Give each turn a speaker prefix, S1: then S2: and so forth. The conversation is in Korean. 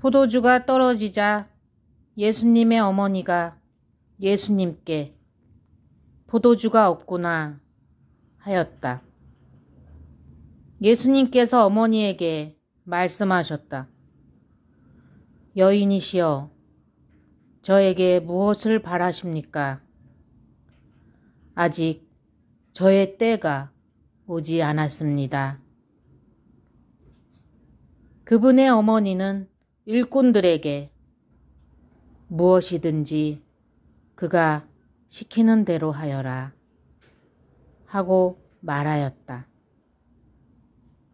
S1: 포도주가 떨어지자 예수님의 어머니가 예수님께 포도주가 없구나 하였다. 예수님께서 어머니에게 말씀하셨다. 여인이시여, 저에게 무엇을 바라십니까? 아직 저의 때가 오지 않았습니다. 그분의 어머니는 일꾼들에게 무엇이든지 그가 시키는 대로 하여라 하고 말하였다.